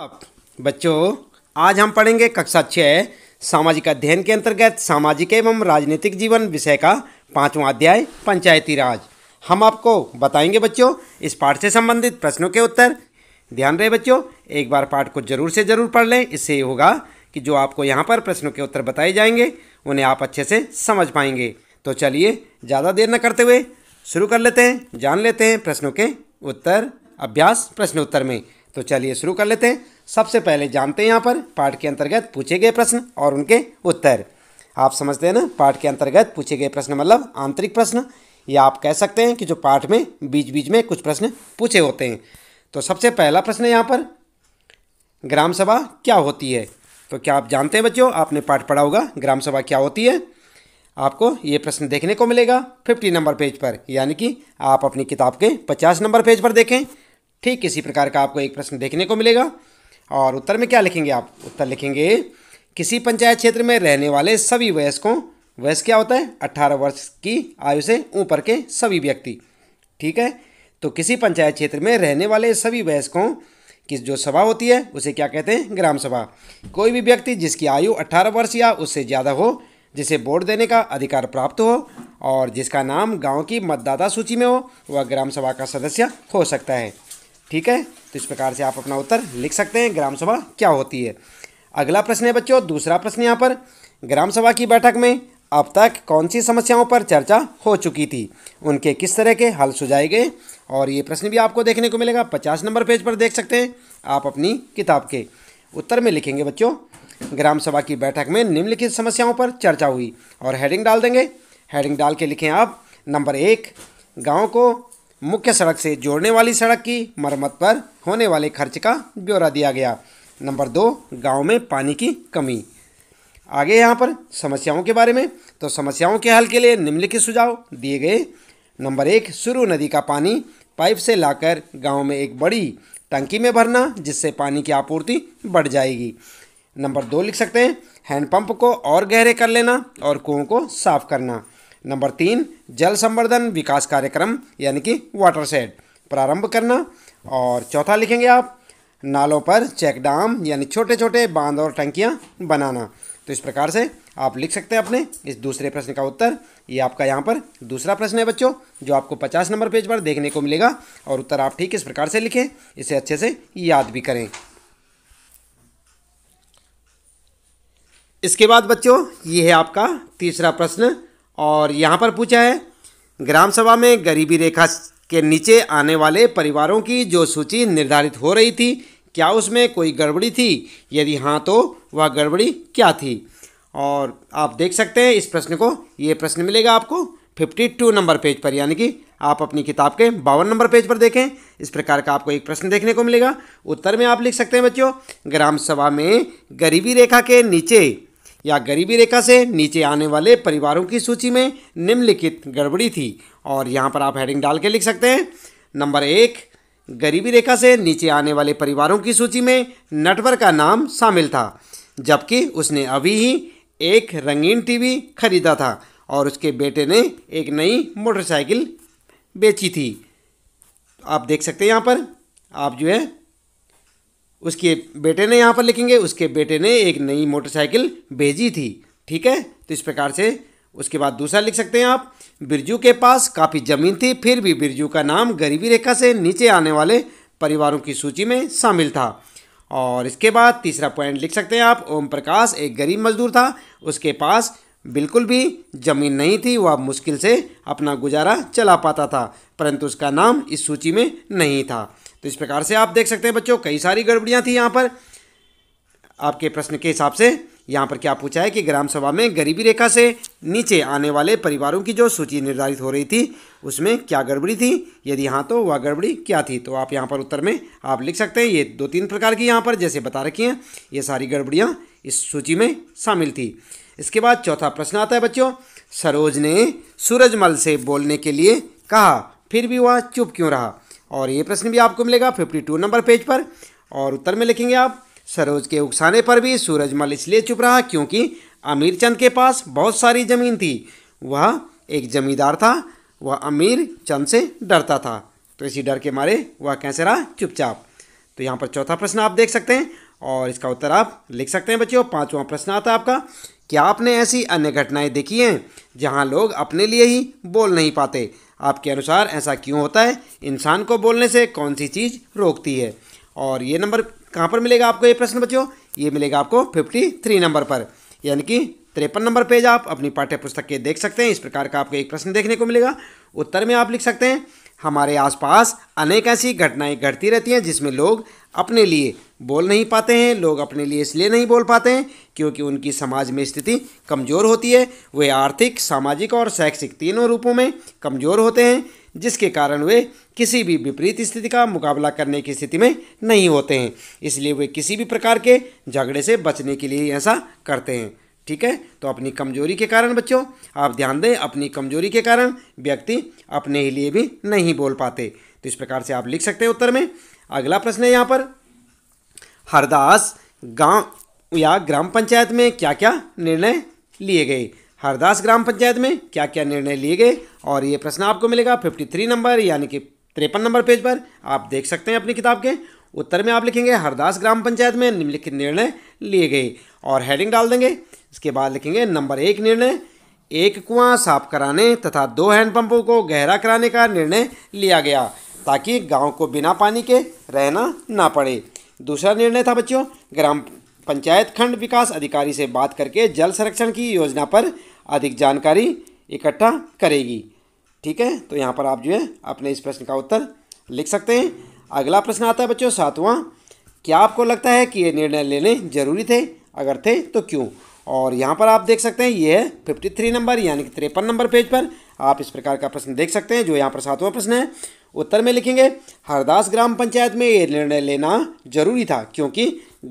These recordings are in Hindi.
अब बच्चों आज हम पढ़ेंगे कक्षा छः सामाजिक अध्ययन के अंतर्गत सामाजिक एवं राजनीतिक जीवन विषय का पांचवा अध्याय पंचायती राज हम आपको बताएंगे बच्चों इस पाठ से संबंधित प्रश्नों के उत्तर ध्यान रहे बच्चों एक बार पाठ को जरूर से जरूर पढ़ लें इससे ये होगा कि जो आपको यहाँ पर प्रश्नों के उत्तर बताए जाएंगे उन्हें आप अच्छे से समझ पाएंगे तो चलिए ज़्यादा देर न करते हुए शुरू कर लेते हैं जान लेते हैं प्रश्नों के उत्तर अभ्यास प्रश्नोत्तर में तो चलिए शुरू कर लेते हैं सबसे पहले जानते हैं यहाँ पर पाठ के अंतर्गत पूछे गए प्रश्न और उनके उत्तर आप समझते हैं ना पाठ के अंतर्गत पूछे गए प्रश्न मतलब आंतरिक प्रश्न या आप कह सकते हैं कि जो पाठ में बीच बीच में कुछ प्रश्न पूछे होते हैं तो सबसे पहला प्रश्न यहाँ पर ग्राम सभा क्या होती है तो क्या आप जानते हैं बच्चों आपने पाठ पढ़ा होगा ग्राम सभा क्या होती है आपको ये प्रश्न देखने को मिलेगा फिफ्टी नंबर पेज पर यानी कि आप अपनी किताब के पचास नंबर पेज पर देखें ठीक इसी प्रकार का आपको एक प्रश्न देखने को मिलेगा और उत्तर में क्या लिखेंगे आप उत्तर लिखेंगे किसी पंचायत क्षेत्र में रहने वाले सभी वयस्कों वयस्क क्या होता है अट्ठारह वर्ष की आयु से ऊपर के सभी व्यक्ति ठीक है तो किसी पंचायत क्षेत्र में रहने वाले सभी वयस्कों की जो सभा होती है उसे क्या कहते हैं ग्राम सभा कोई भी व्यक्ति जिसकी आयु 18 वर्ष या उससे ज़्यादा हो जिसे वोट देने का अधिकार प्राप्त हो और जिसका नाम गांव की मतदाता सूची में हो वह ग्राम सभा का सदस्य हो सकता है ठीक है तो इस प्रकार से आप अपना उत्तर लिख सकते हैं ग्राम सभा क्या होती है अगला प्रश्न है बच्चों दूसरा प्रश्न यहाँ पर ग्राम सभा की बैठक में अब तक कौन सी समस्याओं पर चर्चा हो चुकी थी उनके किस तरह के हल सुझाए गए और ये प्रश्न भी आपको देखने को मिलेगा पचास नंबर पेज पर देख सकते हैं आप अपनी किताब के उत्तर में लिखेंगे बच्चों ग्राम सभा की बैठक में निम्नलिखित समस्याओं पर चर्चा हुई और हेडिंग डाल देंगे हेडिंग डाल के लिखें आप नंबर एक गाँव को मुख्य सड़क से जोड़ने वाली सड़क की मरम्मत पर होने वाले खर्च का ब्यौरा दिया गया नंबर दो गांव में पानी की कमी आगे यहाँ पर समस्याओं के बारे में तो समस्याओं के हल के लिए निम्नलिखित सुझाव दिए गए नंबर एक सुरु नदी का पानी पाइप से लाकर गांव में एक बड़ी टंकी में भरना जिससे पानी की आपूर्ति बढ़ जाएगी नंबर दो लिख सकते हैं हैंडपम्प को और गहरे कर लेना और कुओं को साफ करना नंबर तीन जल संवर्धन विकास कार्यक्रम यानी कि वाटर सेड प्रारंभ करना और चौथा लिखेंगे आप नालों पर चेक डैम यानी छोटे छोटे बांध और टंकियाँ बनाना तो इस प्रकार से आप लिख सकते हैं अपने इस दूसरे प्रश्न का उत्तर ये आपका यहाँ पर दूसरा प्रश्न है बच्चों जो आपको पचास नंबर पेज पर देखने को मिलेगा और उत्तर आप ठीक इस प्रकार से लिखें इसे अच्छे से याद भी करें इसके बाद बच्चों ये है आपका तीसरा प्रश्न और यहाँ पर पूछा है ग्राम सभा में गरीबी रेखा के नीचे आने वाले परिवारों की जो सूची निर्धारित हो रही थी क्या उसमें कोई गड़बड़ी थी यदि हाँ तो वह गड़बड़ी क्या थी और आप देख सकते हैं इस प्रश्न को ये प्रश्न मिलेगा आपको फिफ्टी टू नंबर पेज पर यानी कि आप अपनी किताब के बावन नंबर पेज पर देखें इस प्रकार का आपको एक प्रश्न देखने को मिलेगा उत्तर में आप लिख सकते हैं बच्चों ग्राम सभा में गरीबी रेखा के नीचे या गरीबी रेखा से नीचे आने वाले परिवारों की सूची में निम्नलिखित गड़बड़ी थी और यहाँ पर आप हेडिंग डाल के लिख सकते हैं नंबर एक गरीबी रेखा से नीचे आने वाले परिवारों की सूची में नटवर का नाम शामिल था जबकि उसने अभी ही एक रंगीन टीवी खरीदा था और उसके बेटे ने एक नई मोटरसाइकिल बेची थी आप देख सकते हैं यहाँ पर आप जो है उसके बेटे ने यहाँ पर लिखेंगे उसके बेटे ने एक नई मोटरसाइकिल भेजी थी ठीक है तो इस प्रकार से उसके बाद दूसरा लिख सकते हैं आप बिरजू के पास काफ़ी ज़मीन थी फिर भी बिरजू का नाम गरीबी रेखा से नीचे आने वाले परिवारों की सूची में शामिल था और इसके बाद तीसरा पॉइंट लिख सकते हैं आप ओम प्रकाश एक गरीब मजदूर था उसके पास बिल्कुल भी ज़मीन नहीं थी वह मुश्किल से अपना गुजारा चला पाता था परंतु उसका नाम इस सूची में नहीं था तो इस प्रकार से आप देख सकते हैं बच्चों कई सारी गड़बड़ियाँ थी यहाँ पर आपके प्रश्न के हिसाब से यहाँ पर क्या पूछा है कि ग्राम सभा में गरीबी रेखा से नीचे आने वाले परिवारों की जो सूची निर्धारित हो रही थी उसमें क्या गड़बड़ी थी यदि हाँ तो वह गड़बड़ी क्या थी तो आप यहाँ पर उत्तर में आप लिख सकते हैं ये दो तीन प्रकार की यहाँ पर जैसे बता रखी हैं ये सारी गड़बड़ियाँ इस सूची में शामिल थी इसके बाद चौथा प्रश्न आता है बच्चों सरोज ने सूरजमल से बोलने के लिए कहा फिर भी वह चुप क्यों रहा और ये प्रश्न भी आपको मिलेगा फिफ्टी टू नंबर पेज पर और उत्तर में लिखेंगे आप सरोज के उकसाने पर भी सूरजमल इसलिए चुप रहा क्योंकि अमीर चंद के पास बहुत सारी ज़मीन थी वह एक जमींदार था वह अमीर चंद से डरता था तो इसी डर के मारे वह कैसे रहा चुपचाप तो यहाँ पर चौथा प्रश्न आप देख सकते हैं और इसका उत्तर आप लिख सकते हैं बच्चों पाँचवा प्रश्न आता है आपका क्या आपने ऐसी अन्य घटनाएं देखी हैं जहां लोग अपने लिए ही बोल नहीं पाते आपके अनुसार ऐसा क्यों होता है इंसान को बोलने से कौन सी चीज़ रोकती है और ये नंबर कहाँ पर मिलेगा आपको ये प्रश्न बच्चों ये मिलेगा आपको फिफ्टी थ्री नंबर पर यानी कि तिरपन नंबर पेज आप अपनी पाठ्य पुस्तक के देख सकते हैं इस प्रकार का आपको एक प्रश्न देखने को मिलेगा उत्तर में आप लिख सकते हैं हमारे आसपास अनेक ऐसी घटनाएं घटती रहती हैं जिसमें लोग अपने लिए बोल नहीं पाते हैं लोग अपने लिए इसलिए नहीं बोल पाते हैं क्योंकि उनकी समाज में स्थिति कमज़ोर होती है वे आर्थिक सामाजिक और शैक्षिक तीनों रूपों में कमज़ोर होते हैं जिसके कारण वे किसी भी विपरीत स्थिति का मुकाबला करने की स्थिति में नहीं होते हैं इसलिए वे किसी भी प्रकार के झगड़े से बचने के लिए ऐसा करते हैं ठीक है तो अपनी कमजोरी के कारण बच्चों आप ध्यान दें अपनी कमजोरी के कारण व्यक्ति अपने ही लिए भी नहीं बोल पाते तो इस प्रकार से आप लिख सकते हैं उत्तर में अगला प्रश्न है यहाँ पर हरदास गांव या ग्राम पंचायत में क्या क्या निर्णय लिए गए हरदास ग्राम पंचायत में क्या क्या निर्णय लिए गए और ये प्रश्न आपको मिलेगा फिफ्टी थ्री नंबर यानी कि तिरपन नंबर पेज पर आप देख सकते हैं अपनी किताब के उत्तर में आप लिखेंगे हरदास ग्राम पंचायत में निम्नलिखित निर्णय लिए गए और हेडिंग डाल देंगे इसके बाद लिखेंगे नंबर एक निर्णय एक कुआं साफ कराने तथा दो हैंडपंपों को गहरा कराने का निर्णय लिया गया ताकि गांव को बिना पानी के रहना ना पड़े दूसरा निर्णय था बच्चों ग्राम पंचायत खंड विकास अधिकारी से बात करके जल संरक्षण की योजना पर अधिक जानकारी इकट्ठा करेगी ठीक है तो यहाँ पर आप जो है अपने इस प्रश्न का उत्तर लिख सकते हैं अगला प्रश्न आता है बच्चों सातवां क्या आपको लगता है कि ये निर्णय लेने जरूरी थे अगर थे तो क्यों और यहाँ पर आप देख सकते हैं ये है फिफ्टी थ्री नंबर यानी कि तिरपन नंबर पेज पर आप इस प्रकार का प्रश्न देख सकते हैं जो यहाँ पर सातवां प्रश्न है उत्तर में लिखेंगे हरदास ग्राम पंचायत में ये निर्णय लेना जरूरी था क्योंकि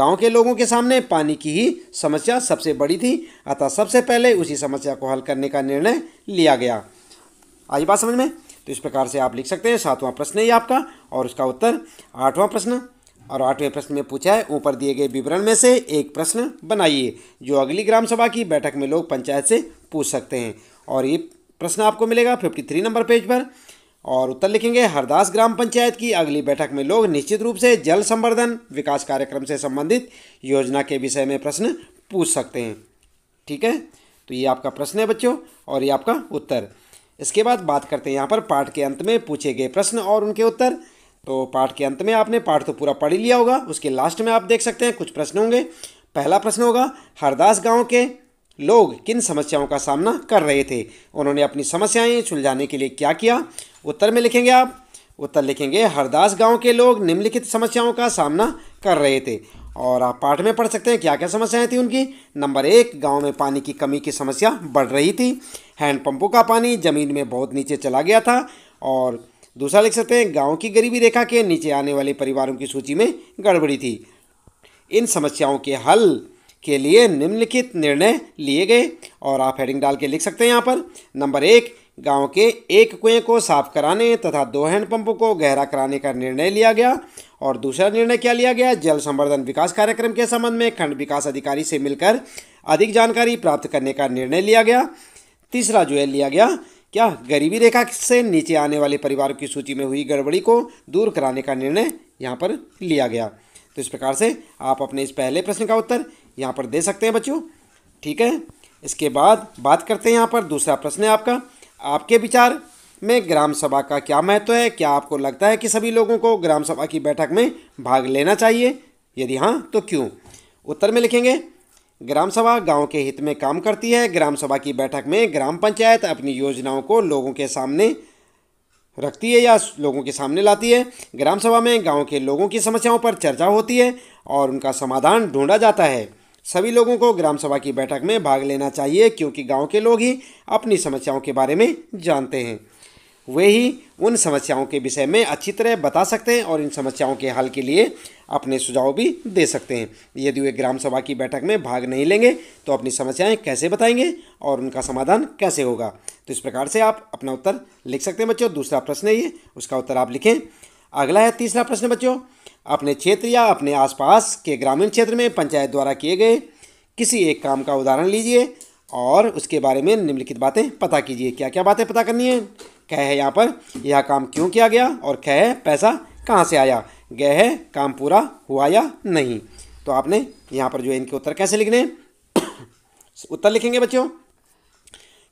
गांव के लोगों के सामने पानी की ही समस्या सबसे बड़ी थी अतः सबसे पहले उसी समस्या को हल करने का निर्णय लिया गया आई बात समझ में तो इस प्रकार से आप लिख सकते हैं सातवां प्रश्न है आपका और उसका उत्तर आठवां प्रश्न और आठवें प्रश्न में पूछा है ऊपर दिए गए विवरण में से एक प्रश्न बनाइए जो अगली ग्राम सभा की बैठक में लोग पंचायत से पूछ सकते हैं और ये प्रश्न आपको मिलेगा फिफ्टी थ्री नंबर पेज पर और उत्तर लिखेंगे हरदास ग्राम पंचायत की अगली बैठक में लोग निश्चित रूप से जल संवर्धन विकास कार्यक्रम से संबंधित योजना के विषय में प्रश्न पूछ सकते हैं ठीक है तो ये आपका प्रश्न है बच्चों और ये आपका उत्तर इसके बाद बात करते हैं यहाँ पर पाठ के अंत में पूछे गए प्रश्न और उनके उत्तर तो पाठ के अंत में आपने पाठ तो पूरा पढ़ ही लिया होगा उसके लास्ट में आप देख सकते हैं कुछ प्रश्न होंगे पहला प्रश्न होगा हरदास गांव के लोग किन समस्याओं का सामना कर रहे थे उन्होंने अपनी समस्याएं सुलझाने के लिए क्या किया उत्तर में लिखेंगे आप उत्तर लिखेंगे हरदास गांव के लोग निम्नलिखित समस्याओं का सामना कर रहे थे और आप पाठ में पढ़ सकते हैं क्या क्या समस्याएं थी उनकी नंबर एक गांव में पानी की कमी की समस्या बढ़ रही थी हैंडपम्पों का पानी ज़मीन में बहुत नीचे चला गया था और दूसरा लिख सकते हैं गांव की गरीबी रेखा के नीचे आने वाले परिवारों की सूची में गड़बड़ी थी इन समस्याओं के हल के लिए निम्नलिखित निर्णय लिए गए और आप हेडिंग डाल के लिख सकते हैं यहाँ पर नंबर एक गांव के एक कुएं को साफ कराने तथा दो हैंडपंप को गहरा कराने का निर्णय लिया गया और दूसरा निर्णय क्या लिया गया जल संवर्धन विकास कार्यक्रम के संबंध में खंड विकास अधिकारी से मिलकर अधिक जानकारी प्राप्त करने का निर्णय लिया गया तीसरा जो है लिया गया क्या गरीबी रेखा से नीचे आने वाले परिवारों की सूची में हुई गड़बड़ी को दूर कराने का निर्णय यहाँ पर लिया गया तो इस प्रकार से आप अपने इस पहले प्रश्न का उत्तर यहाँ पर दे सकते हैं बच्चों ठीक है इसके बाद बात करते हैं यहाँ पर दूसरा प्रश्न है आपका आपके विचार में ग्राम सभा का क्या महत्व है क्या आपको लगता है कि सभी लोगों को ग्राम सभा की बैठक में भाग लेना चाहिए यदि हाँ तो क्यों उत्तर में लिखेंगे ग्राम सभा गांव के हित में काम करती है ग्राम सभा की बैठक में ग्राम पंचायत अपनी योजनाओं को लोगों के सामने रखती है या लोगों के सामने लाती है ग्राम सभा में गांव के लोगों की समस्याओं पर चर्चा होती है और उनका समाधान ढूंढा जाता है सभी लोगों को ग्राम सभा की बैठक में भाग लेना चाहिए क्योंकि गाँव के लोग ही अपनी समस्याओं के बारे में जानते हैं वे ही उन समस्याओं के विषय में अच्छी तरह बता सकते हैं और इन समस्याओं के हल के लिए अपने सुझाव भी दे सकते हैं यदि वे ग्राम सभा की बैठक में भाग नहीं लेंगे तो अपनी समस्याएं कैसे बताएंगे और उनका समाधान कैसे होगा तो इस प्रकार से आप अपना उत्तर लिख सकते हैं बच्चों दूसरा प्रश्न ये उसका उत्तर आप लिखें अगला है तीसरा प्रश्न बच्चों अपने क्षेत्र या अपने आसपास के ग्रामीण क्षेत्र में पंचायत द्वारा किए गए किसी एक काम का उदाहरण लीजिए और उसके बारे में निम्नलिखित बातें पता कीजिए क्या क्या बातें पता करनी है कह है यहाँ पर यह काम क्यों किया गया और कह है पैसा कहाँ से आया गए है काम पूरा हुआ या नहीं तो आपने यहाँ पर जो है इनके उत्तर कैसे लिखने उत्तर लिखेंगे बच्चों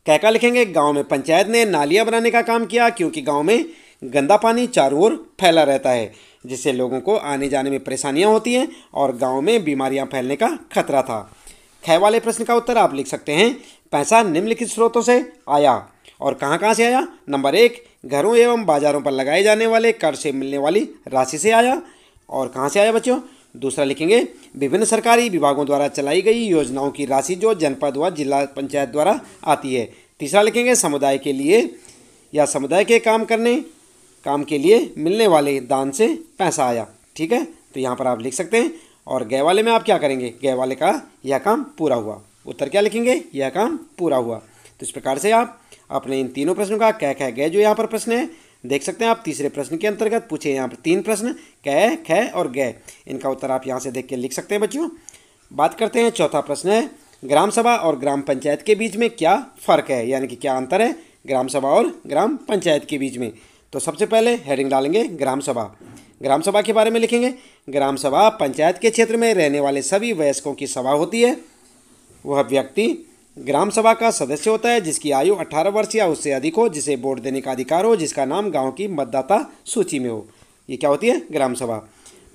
कहका लिखेंगे गांव में पंचायत ने नालियां बनाने का काम किया क्योंकि गांव में गंदा पानी चारों ओर फैला रहता है जिससे लोगों को आने जाने में परेशानियां होती हैं और गांव में बीमारियां फैलने का खतरा था खै वाले प्रश्न का उत्तर आप लिख सकते हैं पैसा निम्नलिखित स्रोतों से आया और कहाँ कहाँ से आया नंबर एक घरों एवं बाजारों पर लगाए जाने वाले कर से मिलने वाली राशि से आया और कहाँ से आया बच्चों दूसरा लिखेंगे विभिन्न सरकारी विभागों द्वारा चलाई गई योजनाओं की राशि जो जनपद व जिला पंचायत द्वारा आती है तीसरा लिखेंगे समुदाय के लिए या समुदाय के काम करने काम के लिए मिलने वाले दान से पैसा आया ठीक है तो यहाँ पर आप लिख सकते हैं और गए वाले में आप क्या करेंगे गए वाले का यह काम पूरा हुआ उत्तर क्या लिखेंगे यह काम पूरा हुआ तो इस प्रकार से आप अपने इन तीनों प्रश्नों का कह कह गए जो यहाँ पर प्रश्न है देख सकते हैं आप तीसरे प्रश्न के अंतर्गत पूछे यहाँ पर तीन प्रश्न कह ख और गए इनका उत्तर आप यहाँ से देख के लिख सकते हैं बच्चों बात करते हैं चौथा प्रश्न है ग्राम सभा और ग्राम पंचायत के बीच में क्या फ़र्क है यानी कि क्या अंतर है ग्राम सभा और ग्राम पंचायत के बीच में तो सबसे पहले हेडिंग डालेंगे ग्राम सभा ग्राम सभा के बारे में लिखेंगे ग्राम सभा पंचायत के क्षेत्र में रहने वाले सभी वयस्कों की सभा होती है वह व्यक्ति ग्राम सभा का सदस्य होता है जिसकी आयु 18 वर्ष या उससे अधिक हो जिसे वोट देने का अधिकार हो जिसका नाम गांव की मतदाता सूची में हो ये क्या होती है ग्राम सभा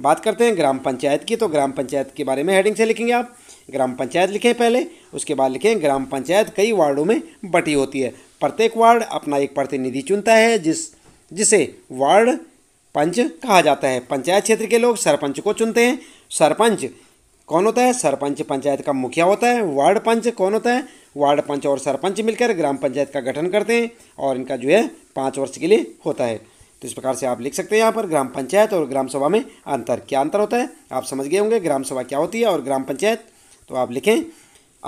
बात करते हैं ग्राम पंचायत की तो ग्राम पंचायत के बारे में हेडिंग से लिखेंगे आप ग्राम पंचायत लिखें पहले उसके बाद लिखें ग्राम पंचायत कई वार्डों में बटी होती है प्रत्येक वार्ड अपना एक प्रतिनिधि चुनता है जिस जिसे वार्ड पंच कहा जाता है पंचायत क्षेत्र के लोग सरपंच को चुनते हैं सरपंच कौन होता है सरपंच पंचायत का मुखिया होता है वार्ड पंच कौन होता है वार्ड पंच और सरपंच मिलकर ग्राम पंचायत का गठन करते हैं और इनका जो है पाँच वर्ष के लिए होता है तो इस प्रकार से आप लिख सकते हैं यहाँ पर ग्राम पंचायत और ग्राम सभा में अंतर क्या अंतर होता है आप समझ गए होंगे ग्राम सभा क्या होती है और ग्राम पंचायत तो आप लिखें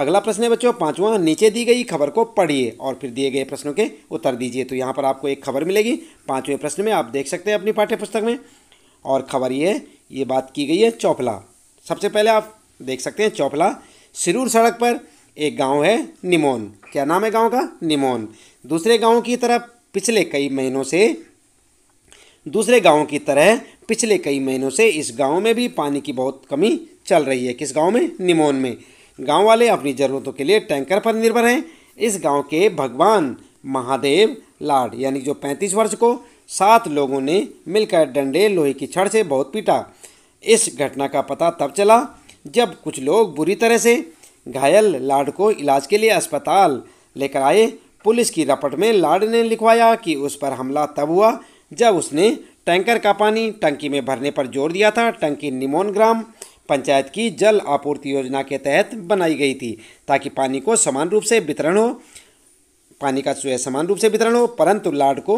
अगला प्रश्न है बच्चों पांचवा नीचे दी गई खबर को पढ़िए और फिर दिए गए प्रश्नों के उत्तर दीजिए तो यहाँ पर आपको एक खबर मिलेगी पाँचवें प्रश्न में आप देख सकते हैं अपनी पाठ्य पुस्तक में और खबर ये ये बात की गई है चौपला सबसे पहले आप देख सकते हैं चौपला सिरूर सड़क पर एक गांव है निमोन क्या नाम है गांव का निमोन दूसरे गांव की तरह पिछले कई महीनों से दूसरे गांव की तरह पिछले कई महीनों से इस गांव में भी पानी की बहुत कमी चल रही है किस गांव में निमोन में गांव वाले अपनी ज़रूरतों के लिए टैंकर पर निर्भर हैं इस गांव के भगवान महादेव लाड यानी जो पैंतीस वर्ष को सात लोगों ने मिलकर डंडे लोहे की छड़ से बहुत पीटा इस घटना का पता तब चला जब कुछ लोग बुरी तरह से घायल लाड को इलाज के लिए अस्पताल लेकर आए पुलिस की रपट में लाड ने लिखवाया कि उस पर हमला तब हुआ जब उसने टैंकर का पानी टंकी में भरने पर जोर दिया था टंकी निमोन ग्राम पंचायत की जल आपूर्ति योजना के तहत बनाई गई थी ताकि पानी को समान रूप से वितरण हो पानी का सुय समान रूप से वितरण हो परंतु लाड को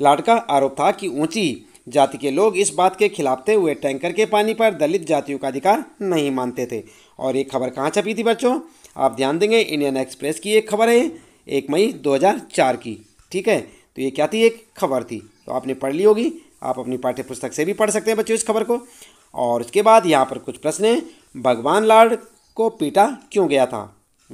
लाड का आरोप था कि ऊंची जाति के लोग इस बात के खिलाफते हुए टैंकर के पानी पर दलित जातियों का अधिकार नहीं मानते थे और ये खबर कहाँ छपी थी बच्चों आप ध्यान देंगे इंडियन एक्सप्रेस की एक खबर है एक मई 2004 की ठीक है तो ये क्या थी एक खबर थी तो आपने पढ़ ली होगी आप अपनी पाठ्य पुस्तक से भी पढ़ सकते हैं बच्चों इस खबर को और उसके बाद यहाँ पर कुछ प्रश्न है भगवान लाल को पीटा क्यों गया था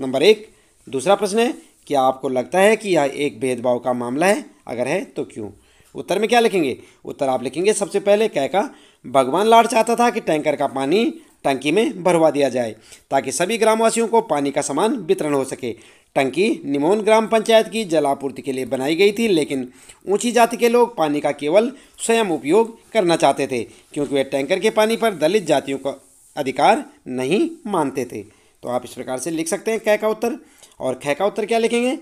नंबर एक दूसरा प्रश्न है क्या आपको लगता है कि यह एक भेदभाव का मामला है अगर है तो क्यों उत्तर में क्या लिखेंगे उत्तर आप लिखेंगे सबसे पहले कह का भगवान लाड चाहता था कि टैंकर का पानी टंकी में भरवा दिया जाए ताकि सभी ग्रामवासियों को पानी का समान वितरण हो सके टंकी निमोन ग्राम पंचायत की जलापूर्ति के लिए बनाई गई थी लेकिन ऊंची जाति के लोग पानी का केवल स्वयं उपयोग करना चाहते थे क्योंकि वे टैंकर के पानी पर दलित जातियों का अधिकार नहीं मानते थे तो आप इस प्रकार से लिख सकते हैं कह का उत्तर और कह का उत्तर क्या लिखेंगे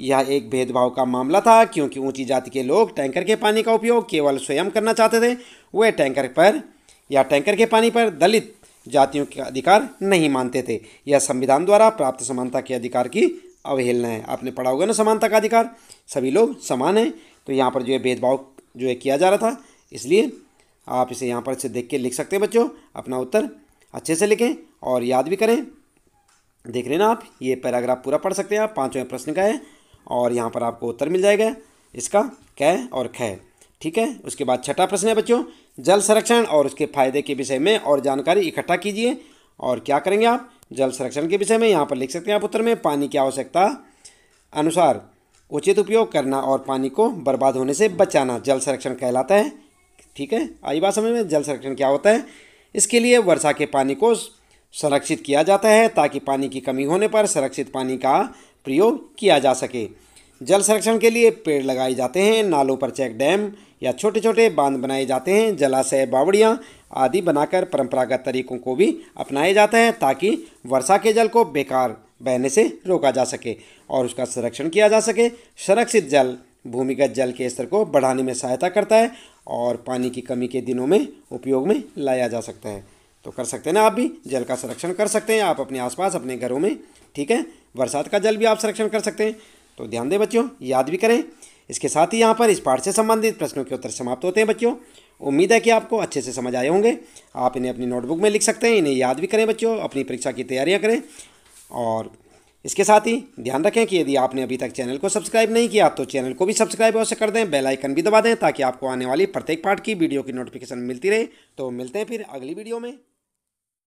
यह एक भेदभाव का मामला था क्योंकि ऊंची जाति के लोग टैंकर के पानी का उपयोग केवल स्वयं करना चाहते थे वे टैंकर पर या टैंकर के पानी पर दलित जातियों के अधिकार नहीं मानते थे यह संविधान द्वारा प्राप्त समानता के अधिकार की अवहेलना है आपने पढ़ा होगा ना समानता का अधिकार सभी लोग समान हैं तो यहाँ पर जो है भेदभाव जो है किया जा रहा था इसलिए आप इसे यहाँ पर से देख के लिख सकते हैं बच्चों अपना उत्तर अच्छे से लिखें और याद भी करें देख रहे ना आप ये पैराग्राफ पूरा पढ़ सकते हैं आप पाँचवें प्रश्न का है और यहाँ पर आपको उत्तर मिल जाएगा इसका कै और ख ठीक है उसके बाद छठा प्रश्न है बच्चों जल संरक्षण और उसके फायदे के विषय में और जानकारी इकट्ठा कीजिए और क्या करेंगे आप जल संरक्षण के विषय में यहाँ पर लिख सकते हैं आप उत्तर में पानी की आवश्यकता अनुसार उचित उपयोग करना और पानी को बर्बाद होने से बचाना जल संरक्षण कहलाता है ठीक है आई बात समझ में जल संरक्षण क्या होता है इसके लिए वर्षा के पानी को संरक्षित किया जाता है ताकि पानी की कमी होने पर संरक्षित पानी का प्रयोग किया जा सके जल संरक्षण के लिए पेड़ लगाए जाते हैं नालों पर चेक डैम या छोटे छोटे बांध बनाए जाते हैं जलाशय बावड़ियाँ आदि बनाकर परंपरागत तरीकों को भी अपनाया जाता है ताकि वर्षा के जल को बेकार बहने से रोका जा सके और उसका संरक्षण किया जा सके संरक्षित जल भूमिगत जल के स्तर को बढ़ाने में सहायता करता है और पानी की कमी के दिनों में उपयोग में लाया जा सकता है तो कर सकते हैं ना आप भी जल का संरक्षण कर सकते हैं आप अपने आसपास अपने घरों में ठीक है बरसात का जल भी आप संरक्षण कर सकते हैं तो ध्यान दें बच्चों याद भी करें इसके साथ ही यहाँ पर इस पाठ से संबंधित प्रश्नों के उत्तर समाप्त होते हैं बच्चों उम्मीद है कि आपको अच्छे से समझ आए होंगे आप इन्हें अपनी नोटबुक में लिख सकते हैं इन्हें याद भी करें बच्चों अपनी परीक्षा की तैयारियाँ करें और इसके साथ ही ध्यान रखें कि यदि आपने अभी तक चैनल को सब्सक्राइब नहीं किया तो चैनल को भी सब्सक्राइब अवश्य कर दें बेल आइकन भी दबा दें ताकि आपको आने वाली प्रत्येक पार्ट की वीडियो की नोटिफिकेशन मिलती रहे तो मिलते हैं फिर अगली वीडियो में